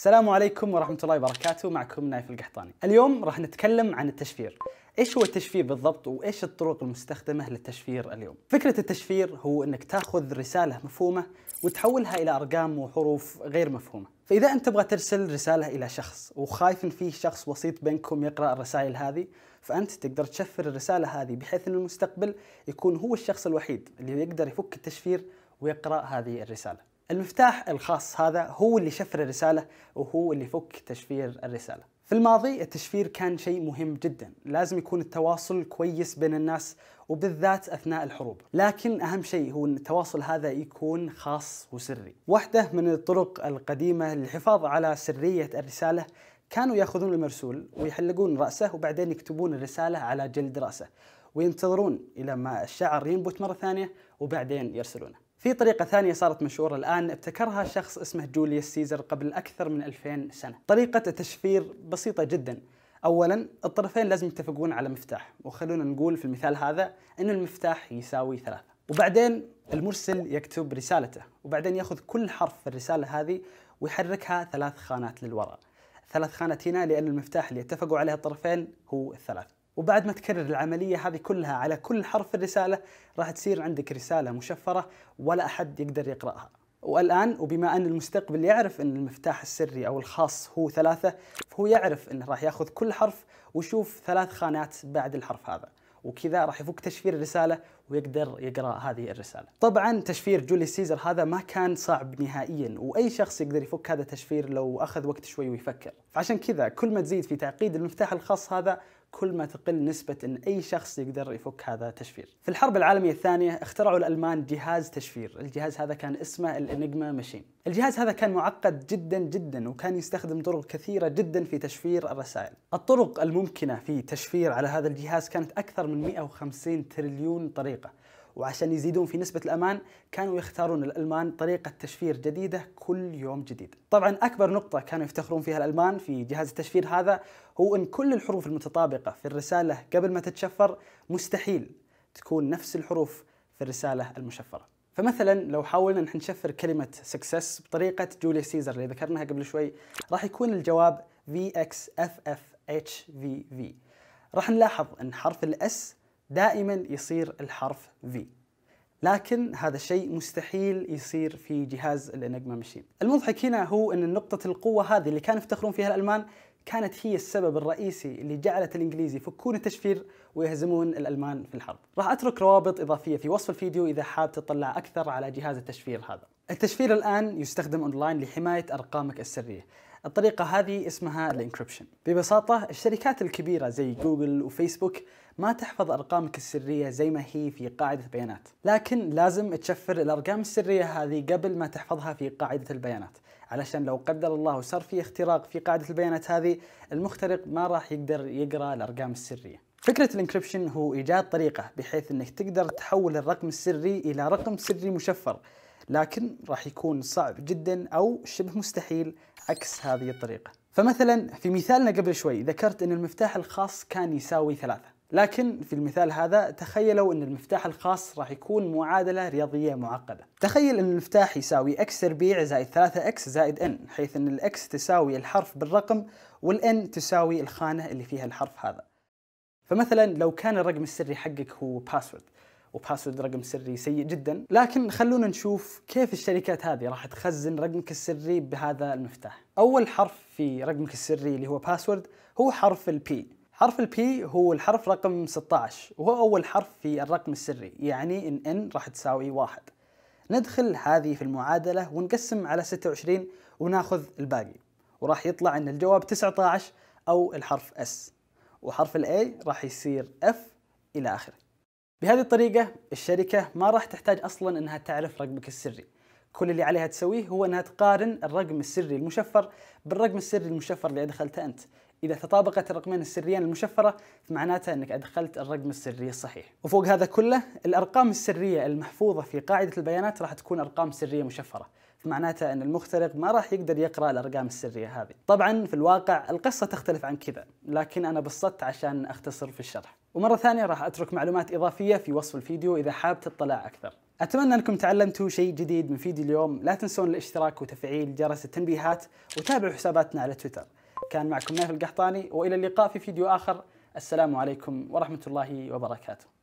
السلام عليكم ورحمة الله وبركاته معكم نايف القحطاني اليوم راح نتكلم عن التشفير ايش هو التشفير بالضبط وايش الطرق المستخدمه للتشفير اليوم فكره التشفير هو انك تاخذ رساله مفهومه وتحولها الى ارقام وحروف غير مفهومه فاذا انت تبغى ترسل رساله الى شخص وخايف ان فيه شخص وسيط بينكم يقرا الرسائل هذه فانت تقدر تشفر الرساله هذه بحيث ان المستقبل يكون هو الشخص الوحيد اللي يقدر يفك التشفير ويقرا هذه الرساله المفتاح الخاص هذا هو اللي شفر الرسالة وهو اللي فك تشفير الرسالة في الماضي التشفير كان شيء مهم جدا لازم يكون التواصل كويس بين الناس وبالذات أثناء الحروب لكن أهم شيء هو أن التواصل هذا يكون خاص وسري واحدة من الطرق القديمة للحفاظ على سرية الرسالة كانوا ياخذون المرسول ويحلقون راسه وبعدين يكتبون الرساله على جلد راسه وينتظرون الى ما الشعر ينبت مره ثانيه وبعدين يرسلونه في طريقة ثانية صارت مشهورة الآن ابتكرها شخص اسمه جوليوس سيزر قبل أكثر من 2000 سنة طريقة التشفير بسيطة جدا أولا الطرفين لازم يتفقون على مفتاح وخلونا نقول في المثال هذا أن المفتاح يساوي ثلاثة وبعدين المرسل يكتب رسالته وبعدين ياخذ كل حرف في الرسالة هذه ويحركها ثلاث خانات للوراء ثلاث خانات هنا لأن المفتاح اللي اتفقوا عليه الطرفين هو الثلاث وبعد ما تكرر العملية هذه كلها على كل حرف في الرسالة راح تصير عندك رسالة مشفرة ولا أحد يقدر يقرأها والآن وبما أن المستقبل يعرف أن المفتاح السري أو الخاص هو ثلاثة فهو يعرف أنه راح يأخذ كل حرف ويشوف ثلاث خانات بعد الحرف هذا وكذا راح يفك تشفير الرساله ويقدر يقرا هذه الرساله. طبعا تشفير جولي سيزر هذا ما كان صعب نهائيا واي شخص يقدر يفك هذا التشفير لو اخذ وقت شوي ويفكر، فعشان كذا كل ما تزيد في تعقيد المفتاح الخاص هذا كل ما تقل نسبة أن أي شخص يقدر يفك هذا التشفير في الحرب العالمية الثانية اخترعوا الألمان جهاز تشفير الجهاز هذا كان اسمه الإنجما ماشين الجهاز هذا كان معقد جدا جدا وكان يستخدم طرق كثيرة جدا في تشفير الرسائل الطرق الممكنة في تشفير على هذا الجهاز كانت أكثر من 150 تريليون طريقة وعشان يزيدون في نسبة الأمان كانوا يختارون الألمان طريقة تشفير جديدة كل يوم جديد طبعا أكبر نقطة كانوا يفتخرون فيها الألمان في جهاز التشفير هذا هو أن كل الحروف المتطابقة في الرسالة قبل ما تتشفر مستحيل تكون نفس الحروف في الرسالة المشفرة فمثلا لو حاولنا نحن نشفر كلمة سكسس بطريقة جوليا سيزر اللي ذكرناها قبل شوي راح يكون الجواب VXFFHVV راح نلاحظ أن حرف الأس دائما يصير الحرف V لكن هذا الشيء مستحيل يصير في جهاز الانجما مشين المضحك هنا هو ان نقطة القوة هذه اللي كانوا يفتخرون فيها الالمان كانت هي السبب الرئيسي اللي جعلت الانجليز يفكون التشفير ويهزمون الالمان في الحرب. راح اترك روابط اضافيه في وصف الفيديو اذا حاب تطلع اكثر على جهاز التشفير هذا. التشفير الان يستخدم اونلاين لحمايه ارقامك السريه. الطريقة هذه اسمها الانكربشن ببساطة الشركات الكبيرة زي جوجل وفيسبوك ما تحفظ أرقامك السرية زي ما هي في قاعدة بيانات لكن لازم تشفر الأرقام السرية هذه قبل ما تحفظها في قاعدة البيانات علشان لو قدر الله صار في اختراق في قاعدة البيانات هذه المخترق ما راح يقدر يقرأ الأرقام السرية فكرة الانكربشن هو إيجاد طريقة بحيث أنك تقدر تحول الرقم السري إلى رقم سري مشفر لكن راح يكون صعب جدا أو شبه مستحيل عكس هذه الطريقة فمثلا في مثالنا قبل شوي ذكرت أن المفتاح الخاص كان يساوي ثلاثة لكن في المثال هذا تخيلوا أن المفتاح الخاص راح يكون معادلة رياضية معقدة تخيل أن المفتاح يساوي x تربيع زائد 3x زائد n حيث أن الاكس تساوي الحرف بالرقم والn تساوي الخانة اللي فيها الحرف هذا فمثلا لو كان الرقم السري حقك هو باسورد وباسورد رقم سري سيء جدا لكن خلونا نشوف كيف الشركات هذه راح تخزن رقمك السري بهذا المفتاح اول حرف في رقمك السري اللي هو باسورد هو حرف البي حرف البي هو الحرف رقم 16 وهو اول حرف في الرقم السري يعني ان ان راح تساوي واحد ندخل هذه في المعادلة ونقسم على 26 وناخذ الباقي وراح يطلع ان الجواب 19 او الحرف اس وحرف الاي راح يصير اف الى اخره بهذه الطريقة الشركة ما راح تحتاج أصلا أنها تعرف رقمك السري كل اللي عليها تسويه هو أنها تقارن الرقم السري المشفر بالرقم السري المشفر اللي أدخلته أنت إذا تطابقت الرقمين السريين المشفرة فمعناته أنك أدخلت الرقم السري الصحيح وفوق هذا كله الأرقام السرية المحفوظة في قاعدة البيانات راح تكون أرقام سرية مشفرة معناته ان المخترق ما راح يقدر يقرا الارقام السريه هذه. طبعا في الواقع القصه تختلف عن كذا، لكن انا بسطت عشان اختصر في الشرح. ومره ثانيه راح اترك معلومات اضافيه في وصف الفيديو اذا حاب تطلع اكثر. اتمنى انكم تعلمتوا شيء جديد من فيديو اليوم، لا تنسون الاشتراك وتفعيل جرس التنبيهات وتابعوا حساباتنا على تويتر. كان معكم نايف القحطاني والى اللقاء في فيديو اخر، السلام عليكم ورحمه الله وبركاته.